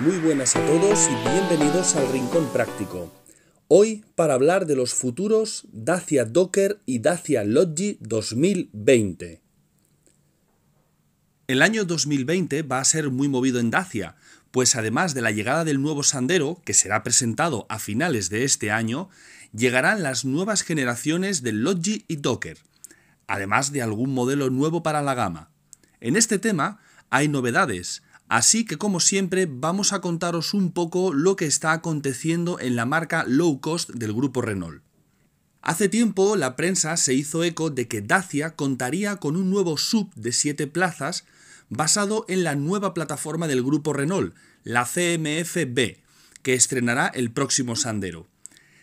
Muy buenas a todos y bienvenidos al Rincón Práctico. Hoy para hablar de los futuros Dacia Docker y Dacia Logi 2020. El año 2020 va a ser muy movido en Dacia, pues además de la llegada del nuevo Sandero, que será presentado a finales de este año, llegarán las nuevas generaciones de Logi y Docker, además de algún modelo nuevo para la gama. En este tema hay novedades, Así que como siempre vamos a contaros un poco lo que está aconteciendo en la marca low cost del grupo Renault. Hace tiempo la prensa se hizo eco de que Dacia contaría con un nuevo sub de 7 plazas basado en la nueva plataforma del grupo Renault, la CMFB, que estrenará el próximo Sandero.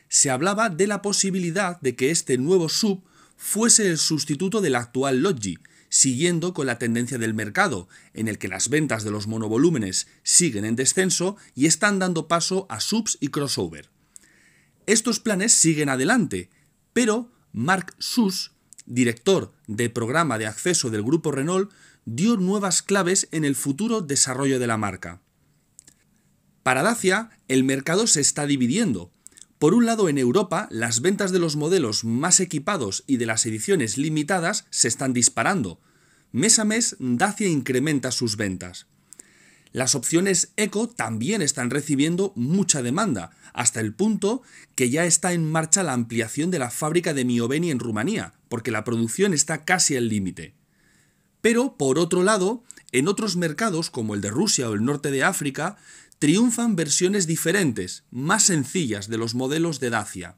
Se hablaba de la posibilidad de que este nuevo sub fuese el sustituto del actual Logi, siguiendo con la tendencia del mercado, en el que las ventas de los monovolúmenes siguen en descenso y están dando paso a subs y crossover. Estos planes siguen adelante, pero Mark Sus, director de programa de acceso del grupo Renault, dio nuevas claves en el futuro desarrollo de la marca. Para Dacia, el mercado se está dividiendo. Por un lado, en Europa, las ventas de los modelos más equipados y de las ediciones limitadas se están disparando, Mes a mes, Dacia incrementa sus ventas. Las opciones eco también están recibiendo mucha demanda, hasta el punto que ya está en marcha la ampliación de la fábrica de Mioveni en Rumanía, porque la producción está casi al límite. Pero, por otro lado, en otros mercados como el de Rusia o el norte de África, triunfan versiones diferentes, más sencillas de los modelos de Dacia.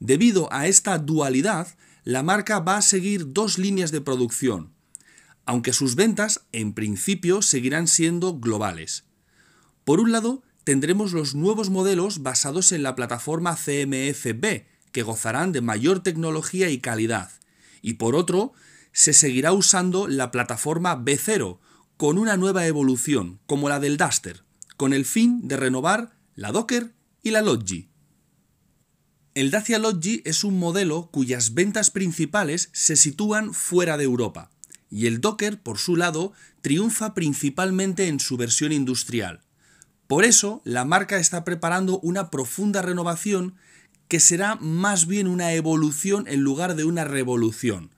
Debido a esta dualidad, la marca va a seguir dos líneas de producción, aunque sus ventas en principio seguirán siendo globales. Por un lado, tendremos los nuevos modelos basados en la plataforma CMFB, que gozarán de mayor tecnología y calidad. Y por otro, se seguirá usando la plataforma B0, con una nueva evolución, como la del Duster, con el fin de renovar la Docker y la Logi. El Dacia Logi es un modelo cuyas ventas principales se sitúan fuera de Europa y el Docker, por su lado, triunfa principalmente en su versión industrial. Por eso, la marca está preparando una profunda renovación que será más bien una evolución en lugar de una revolución.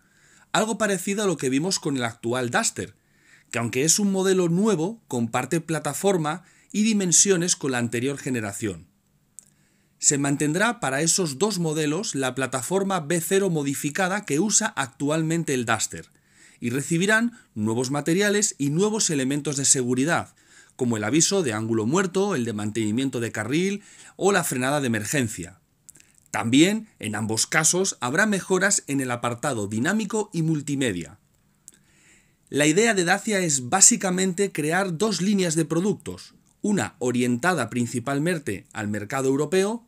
Algo parecido a lo que vimos con el actual Duster, que aunque es un modelo nuevo, comparte plataforma y dimensiones con la anterior generación. Se mantendrá para esos dos modelos la plataforma B0 modificada que usa actualmente el Duster, y recibirán nuevos materiales y nuevos elementos de seguridad, como el aviso de ángulo muerto, el de mantenimiento de carril o la frenada de emergencia. También, en ambos casos, habrá mejoras en el apartado dinámico y multimedia. La idea de Dacia es básicamente crear dos líneas de productos, una orientada principalmente al mercado europeo,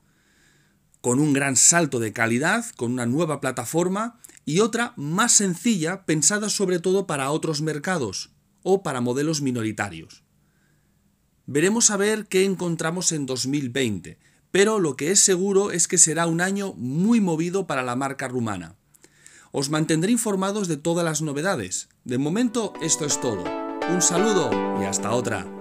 con un gran salto de calidad, con una nueva plataforma y otra más sencilla pensada sobre todo para otros mercados o para modelos minoritarios. Veremos a ver qué encontramos en 2020, pero lo que es seguro es que será un año muy movido para la marca rumana. Os mantendré informados de todas las novedades. De momento esto es todo. Un saludo y hasta otra.